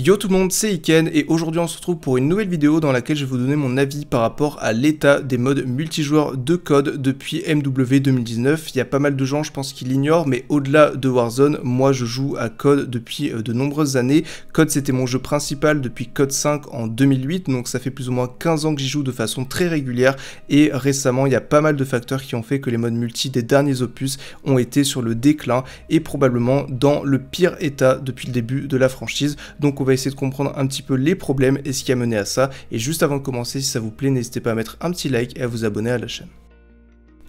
Yo tout le monde, c'est Iken et aujourd'hui on se retrouve pour une nouvelle vidéo dans laquelle je vais vous donner mon avis par rapport à l'état des modes multijoueurs de code depuis MW 2019. Il y a pas mal de gens je pense qui l'ignorent mais au-delà de Warzone, moi je joue à code depuis euh, de nombreuses années. Code c'était mon jeu principal depuis Code 5 en 2008 donc ça fait plus ou moins 15 ans que j'y joue de façon très régulière et récemment il y a pas mal de facteurs qui ont fait que les modes multi des derniers opus ont été sur le déclin et probablement dans le pire état depuis le début de la franchise. Donc va essayer de comprendre un petit peu les problèmes et ce qui a mené à ça. Et juste avant de commencer, si ça vous plaît, n'hésitez pas à mettre un petit like et à vous abonner à la chaîne.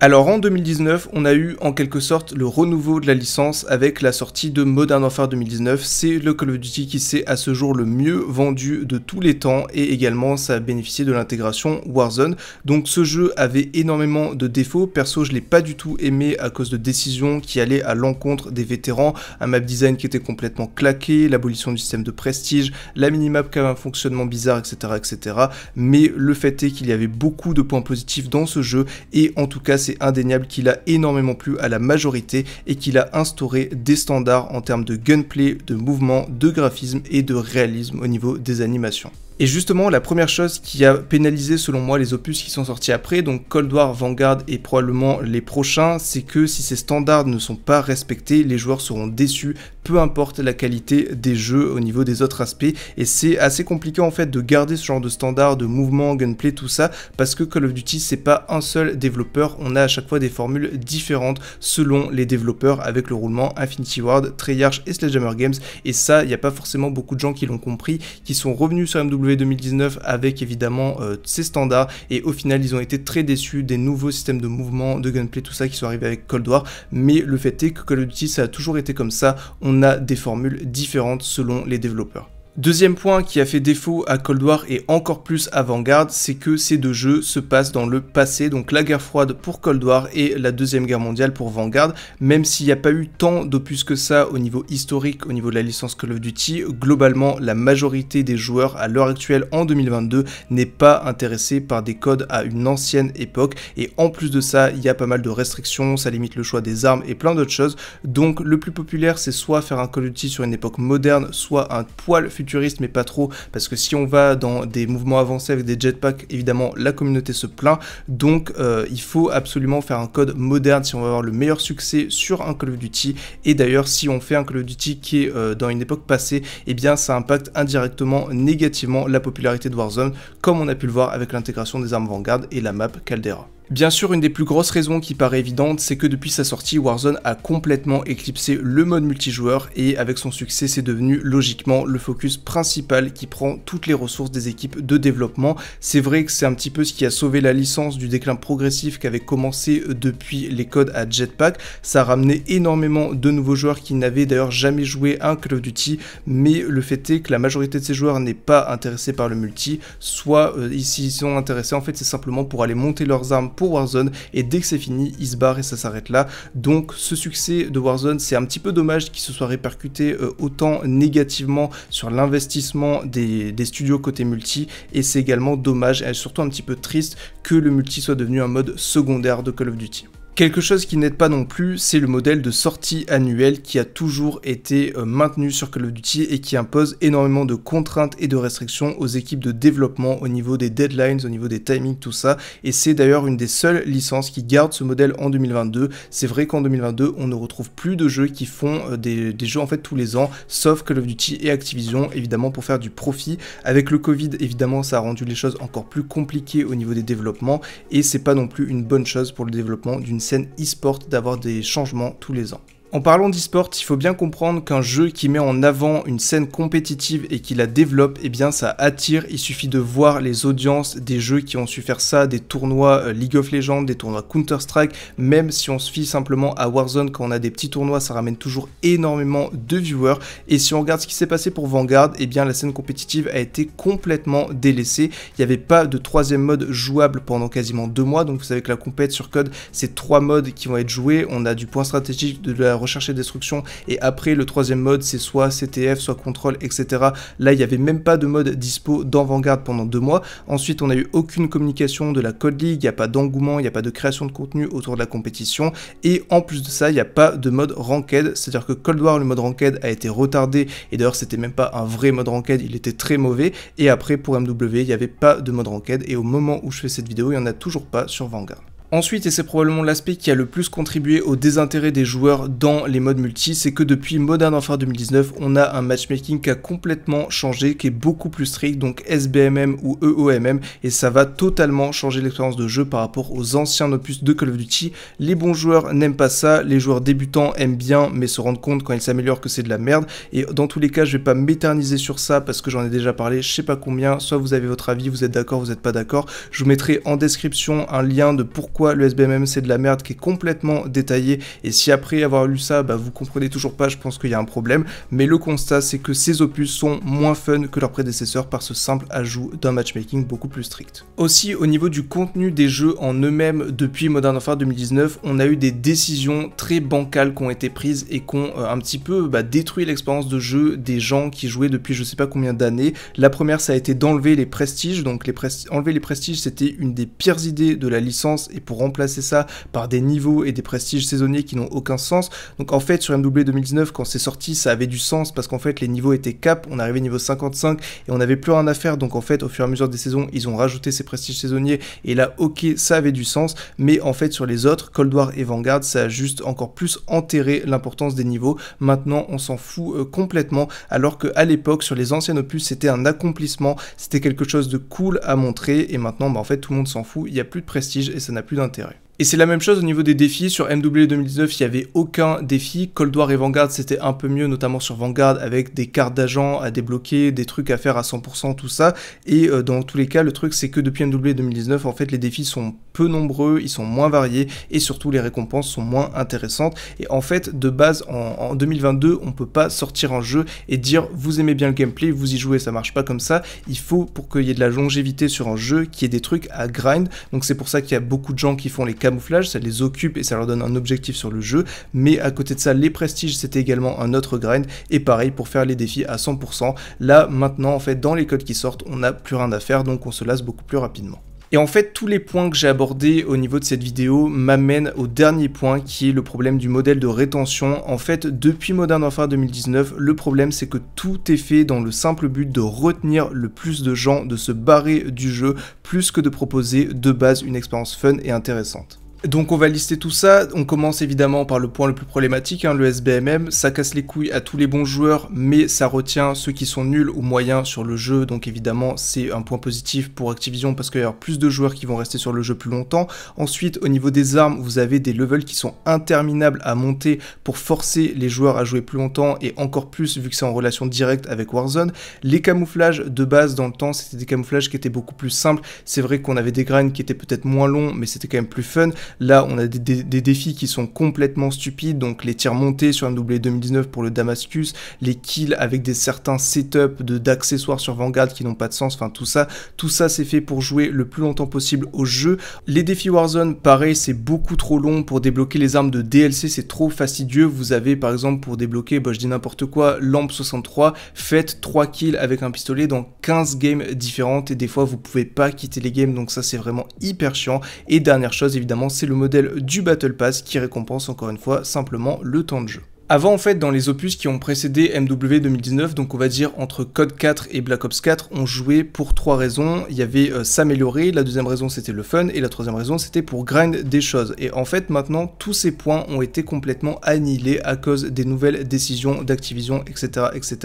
Alors en 2019, on a eu en quelque sorte le renouveau de la licence avec la sortie de Modern Warfare 2019. C'est le Call of Duty qui s'est à ce jour le mieux vendu de tous les temps et également ça a bénéficié de l'intégration Warzone. Donc ce jeu avait énormément de défauts. Perso, je l'ai pas du tout aimé à cause de décisions qui allaient à l'encontre des vétérans, un map design qui était complètement claqué, l'abolition du système de prestige, la minimap qui avait un fonctionnement bizarre, etc., etc. Mais le fait est qu'il y avait beaucoup de points positifs dans ce jeu et en tout cas c'est indéniable qu'il a énormément plu à la majorité et qu'il a instauré des standards en termes de gunplay, de mouvement, de graphisme et de réalisme au niveau des animations. Et justement, la première chose qui a pénalisé selon moi les opus qui sont sortis après, donc Cold War, Vanguard et probablement les prochains, c'est que si ces standards ne sont pas respectés, les joueurs seront déçus, peu importe la qualité des jeux au niveau des autres aspects. Et c'est assez compliqué en fait de garder ce genre de standards, de mouvement, gameplay, tout ça, parce que Call of Duty c'est pas un seul développeur, on a à chaque fois des formules différentes selon les développeurs avec le roulement Infinity Ward, Treyarch et Sledgehammer Games. Et ça, il n'y a pas forcément beaucoup de gens qui l'ont compris, qui sont revenus sur MW 2019 e avec évidemment ces euh, ses standards et au final ils ont été très déçus des nouveaux systèmes de mouvement, de gameplay tout ça qui sont arrivés avec Cold War, mais le fait est que Call of Duty ça a toujours été comme ça, on a des formules différentes selon les développeurs. Deuxième point qui a fait défaut à Cold War et encore plus à Vanguard, c'est que ces deux jeux se passent dans le passé, donc la guerre froide pour Cold War et la deuxième guerre mondiale pour Vanguard, même s'il n'y a pas eu tant d'opus que ça au niveau historique, au niveau de la licence Call of Duty, globalement la majorité des joueurs à l'heure actuelle en 2022 n'est pas intéressée par des codes à une ancienne époque, et en plus de ça, il y a pas mal de restrictions, ça limite le choix des armes et plein d'autres choses, donc le plus populaire c'est soit faire un Call of Duty sur une époque moderne, soit un poil futur mais pas trop, parce que si on va dans des mouvements avancés avec des jetpacks, évidemment, la communauté se plaint. Donc, euh, il faut absolument faire un code moderne si on veut avoir le meilleur succès sur un Call of Duty. Et d'ailleurs, si on fait un Call of Duty qui est euh, dans une époque passée, eh bien, ça impacte indirectement négativement la popularité de Warzone, comme on a pu le voir avec l'intégration des armes Vanguard et la map Caldera. Bien sûr, une des plus grosses raisons qui paraît évidente, c'est que depuis sa sortie, Warzone a complètement éclipsé le mode multijoueur et avec son succès, c'est devenu logiquement le focus principal qui prend toutes les ressources des équipes de développement. C'est vrai que c'est un petit peu ce qui a sauvé la licence du déclin progressif qu'avait commencé depuis les codes à Jetpack. Ça a ramené énormément de nouveaux joueurs qui n'avaient d'ailleurs jamais joué un Call of Duty, mais le fait est que la majorité de ces joueurs n'est pas intéressée par le multi, soit ici euh, ils sont intéressés en fait c'est simplement pour aller monter leurs armes pour Warzone, et dès que c'est fini, il se barre et ça s'arrête là. Donc ce succès de Warzone, c'est un petit peu dommage qu'il se soit répercuté euh, autant négativement sur l'investissement des, des, studios côté multi, et c'est également dommage, et surtout un petit peu triste, que le multi soit devenu un mode secondaire de Call of Duty. Quelque chose qui n'aide pas non plus, c'est le modèle de sortie annuelle qui a toujours été euh, maintenu sur Call of Duty et qui impose énormément de contraintes et de restrictions aux équipes de développement au niveau des deadlines, au niveau des timings, tout ça. Et c'est d'ailleurs une des seules licences qui garde ce modèle en 2022. C'est vrai qu'en 2022, on ne retrouve plus de jeux qui font euh, des, jeux en fait tous les ans, sauf Call of Duty et Activision, évidemment pour faire du profit. Avec le Covid, évidemment, ça a rendu les choses encore plus compliquées au niveau des développements et c'est pas non plus une bonne chose pour le développement d'une scène e-sport d'avoir des changements tous les ans. En parlant d'e-sport, il faut bien comprendre qu'un jeu qui met en avant une scène compétitive et qui la développe, eh bien ça attire, il suffit de voir les audiences des jeux qui ont su faire ça, des tournois euh, League of Legends, des tournois Counter-Strike, même si on se fie simplement à Warzone, quand on a des petits tournois, ça ramène toujours énormément de viewers, et si on regarde ce qui s'est passé pour Vanguard, eh bien la scène compétitive a été complètement délaissée, il n'y avait pas de troisième mode jouable pendant quasiment deux mois, donc vous savez que la compète sur code, c'est trois modes qui vont être joués, on a du point stratégique, de la recherche et destruction, et après le troisième mode c'est soit CTF, soit contrôle, etc. Là il n'y avait même pas de mode dispo dans Vanguard pendant deux mois. Ensuite on n'a eu aucune communication de la Code League, il n'y a pas d'engouement, il n'y a pas de création de contenu autour de la compétition, et en plus de ça il n'y a pas de mode ranked, c'est-à-dire que Cold War le mode ranked a été retardé, et d'ailleurs c'était même pas un vrai mode ranked, il était très mauvais, et après pour MW il n'y avait pas de mode ranked, et au moment où je fais cette vidéo il n'y en a toujours pas sur Vanguard. Ensuite, et c'est probablement l'aspect qui a le plus contribué au désintérêt des joueurs dans les modes multi, c'est que depuis Modern Warfare 2019, on a un matchmaking qui a complètement changé, qui est beaucoup plus strict, donc SBMM ou EOMM, et ça va totalement changer l'expérience de jeu par rapport aux anciens opus de Call of Duty. Les bons joueurs n'aiment pas ça, les joueurs débutants aiment bien, mais se rendent compte quand ils s'améliorent que c'est de la merde, et dans tous les cas, je vais pas m'éterniser sur ça parce que j'en ai déjà parlé, je sais pas combien, soit vous avez votre avis, vous êtes d'accord, vous êtes pas d'accord, je vous mettrai en description un lien de pourquoi le SBMM c'est de la merde qui est complètement détaillé et si après avoir lu ça bah, vous comprenez toujours pas je pense qu'il y a un problème mais le constat c'est que ces opus sont moins fun que leurs prédécesseurs par ce simple ajout d'un matchmaking beaucoup plus strict. Aussi au niveau du contenu des jeux en eux-mêmes depuis Modern Warfare 2019 on a eu des décisions très bancales qui ont été prises et qui ont euh, un petit peu bah, détruit l'expérience de jeu des gens qui jouaient depuis je sais pas combien d'années. La première ça a été d'enlever les prestiges donc les enlever les prestiges c'était une des pires idées de la licence et remplacer ça par des niveaux et des prestiges saisonniers qui n'ont aucun sens. Donc en fait, sur MW 2019, quand c'est sorti, ça avait du sens parce qu'en fait, les niveaux étaient cap, on arrivait niveau 55 et on n'avait plus rien à faire. Donc en fait, au fur et à mesure des saisons, ils ont rajouté ces prestiges saisonniers et là, ok, ça avait du sens. Mais en fait, sur les autres, Cold War et Vanguard, ça a juste encore plus enterré l'importance des niveaux. Maintenant, on s'en fout euh, complètement, alors qu'à l'époque, sur les anciens opus, c'était un accomplissement, c'était quelque chose de cool à montrer et maintenant, bah, en fait, tout le monde s'en fout, il n'y a plus de prestige et ça n'a plus d'intérêt. Et c'est la même chose au niveau des défis. Sur MW 2019, il n'y avait aucun défi. Cold War et Vanguard, c'était un peu mieux, notamment sur Vanguard, avec des cartes d'agents à débloquer, des trucs à faire à 100%, tout ça. Et euh, dans tous les cas, le truc, c'est que depuis MW 2019, en fait, les défis sont peu nombreux, ils sont moins variés, et surtout, les récompenses sont moins intéressantes. Et en fait, de base, en, 2022, on ne peut pas sortir un jeu et dire, vous aimez bien le gameplay, vous y jouez, ça marche pas comme ça. Il faut, pour qu'il y ait de la longévité sur un jeu, qu'il y ait des trucs à grind. Donc c'est pour ça qu'il y a beaucoup de gens qui font les camouflage, ça les occupe et ça leur donne un objectif sur le jeu, mais à côté de ça, les prestiges, c'était également un autre grain, et pareil, pour faire les défis à 100%, là, maintenant, en fait, dans les codes qui sortent, on n'a plus rien à faire, donc on se lasse beaucoup plus rapidement. Et en fait, tous les points que j'ai abordés au niveau de cette vidéo m'amènent au dernier point qui est le problème du modèle de rétention. En fait, depuis Modern Warfare 2019, le problème c'est que tout est fait dans le simple but de retenir le plus de gens, de se barrer du jeu, plus que de proposer de base une expérience fun et intéressante. Donc on va lister tout ça, on commence évidemment par le point le plus problématique, hein, le SBMM, ça casse les couilles à tous les bons joueurs, mais ça retient ceux qui sont nuls ou moyens sur le jeu, donc évidemment c'est un point positif pour Activision parce qu'il y a plus de joueurs qui vont rester sur le jeu plus longtemps. Ensuite au niveau des armes, vous avez des levels qui sont interminables à monter pour forcer les joueurs à jouer plus longtemps et encore plus vu que c'est en relation directe avec Warzone. Les camouflages de base dans le temps, c'était des camouflages qui étaient beaucoup plus simples, c'est vrai qu'on avait des graines qui étaient peut-être moins longs mais c'était quand même plus fun. Là, on a des, défis qui sont complètement stupides, donc les tirs montés sur un MW 2019 pour le Damascus, les kills avec des certains setups d'accessoires sur Vanguard qui n'ont pas de sens, enfin tout ça, tout ça c'est fait pour jouer le plus longtemps possible au jeu. Les défis Warzone, pareil, c'est beaucoup trop long pour débloquer les armes de DLC, c'est trop fastidieux. Vous avez par exemple pour débloquer, bah, je dis n'importe quoi, Lampe 63, faites 3 kills avec un pistolet dans 15 games différentes et des fois vous pouvez pas quitter les games, donc ça c'est vraiment hyper chiant. Et dernière chose évidemment, c'est le modèle du Battle Pass qui récompense encore une fois simplement le temps de jeu. Avant, en fait, dans les opus qui ont précédé MW 2019, donc on va dire entre Code 4 et Black Ops 4, on jouait pour trois raisons. Il y avait euh, s'améliorer, la deuxième raison c'était le fun, et la troisième raison c'était pour grind des choses. Et en fait, maintenant, tous ces points ont été complètement annihilés à cause des nouvelles décisions d'Activision, etc., etc.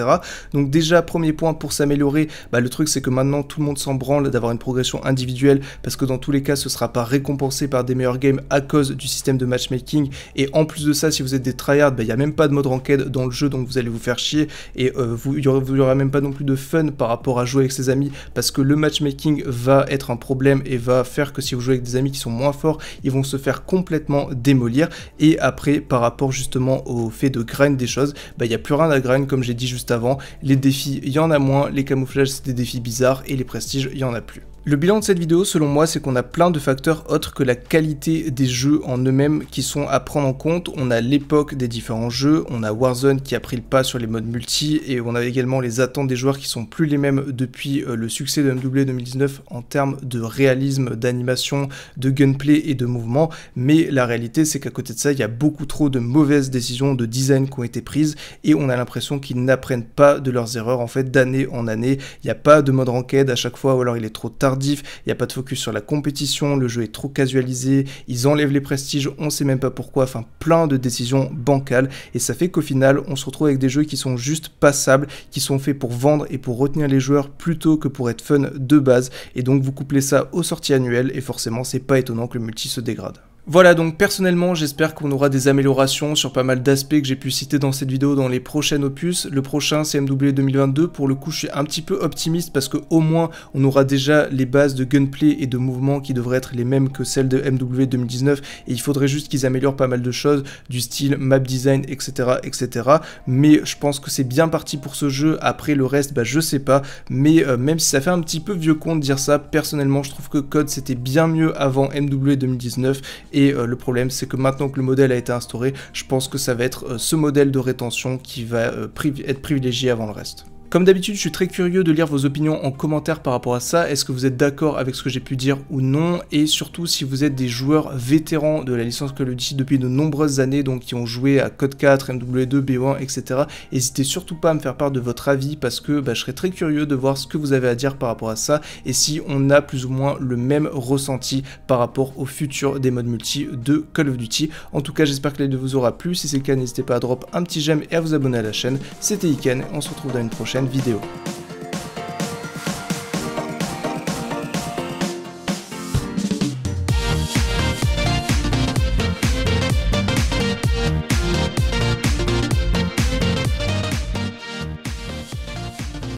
Donc déjà, premier point pour s'améliorer, bah, le truc c'est que maintenant tout le monde s'en branle d'avoir une progression individuelle, parce que dans tous les cas, ce sera pas récompensé par des meilleurs games à cause du système de matchmaking. Et en plus de ça, si vous êtes des tryhards, bah, il bah, y a même pas de mode ranked dans le jeu, donc vous allez vous faire chier, et euh, vous, n'aurez même pas non plus de fun par rapport à jouer avec ses amis, parce que le matchmaking va être un problème et va faire que si vous jouez avec des amis qui sont moins forts, ils vont se faire complètement démolir, et après, par rapport justement au fait de grind des choses, bah, il n'y a plus rien à grind, comme j'ai dit juste avant, les défis, il y en a moins, les camouflages, c'est des défis bizarres, et les prestiges, il y en a plus. Le bilan de cette vidéo, selon moi, c'est qu'on a plein de facteurs autres que la qualité des jeux en eux-mêmes qui sont à prendre en compte. On a l'époque des différents jeux, on a Warzone qui a pris le pas sur les modes multi, et on a également les attentes des joueurs qui sont plus les mêmes depuis euh, le succès de MW 2019 en termes de réalisme, d'animation, de gunplay et de mouvement. Mais la réalité, c'est qu'à côté de ça, il y a beaucoup trop de mauvaises décisions de design qui ont été prises, et on a l'impression qu'ils n'apprennent pas de leurs erreurs en fait d'année en année. Il n'y a pas de mode ranked à chaque fois, ou alors il est trop tard il n'y a pas de focus sur la compétition, le jeu est trop casualisé, ils enlèvent les prestiges, on sait même pas pourquoi, enfin plein de décisions bancales, et ça fait qu'au final, on se retrouve avec des jeux qui sont juste passables, qui sont faits pour vendre et pour retenir les joueurs plutôt que pour être fun de base, et donc vous couplez ça aux sorties annuelles, et forcément c'est pas étonnant que le multi se dégrade. Voilà donc personnellement j'espère qu'on aura des améliorations sur pas mal d'aspects que j'ai pu citer dans cette vidéo dans les prochains opus. Le prochain mw 2022 pour le coup je suis un petit peu optimiste parce que au moins on aura déjà les bases de gunplay et de mouvement qui devraient être les mêmes que celles de MW 2019 et il faudrait juste qu'ils améliorent pas mal de choses du style map design etc etc mais je pense que c'est bien parti pour ce jeu après le reste bah je sais pas mais euh, même si ça fait un petit peu vieux con de dire ça personnellement je trouve que Code c'était bien mieux avant MW 2019 et euh, le problème, c'est que maintenant que le modèle a été instauré, je pense que ça va être euh, ce modèle de rétention qui va euh, être privilégié avant le reste. Comme d'habitude, je suis très curieux de lire vos opinions en commentaire par rapport à ça. Est-ce que vous êtes d'accord avec ce que j'ai pu dire ou non Et surtout, si vous êtes des joueurs vétérans de la licence Call of Duty depuis de nombreuses années, donc qui ont joué à Code 4, MW2, BO1, etc., n'hésitez surtout pas à me faire part de votre avis parce que bah, je serais très curieux de voir ce que vous avez à dire par rapport à ça et si on a plus ou moins le même ressenti par rapport au futur des modes multi de Call of Duty. En tout cas, j'espère que vidéo vous aura plu. Si c'est le cas, n'hésitez pas à drop un petit j'aime et à vous abonner à la chaîne. C'était Iken, on se retrouve dans une prochaine vidéo.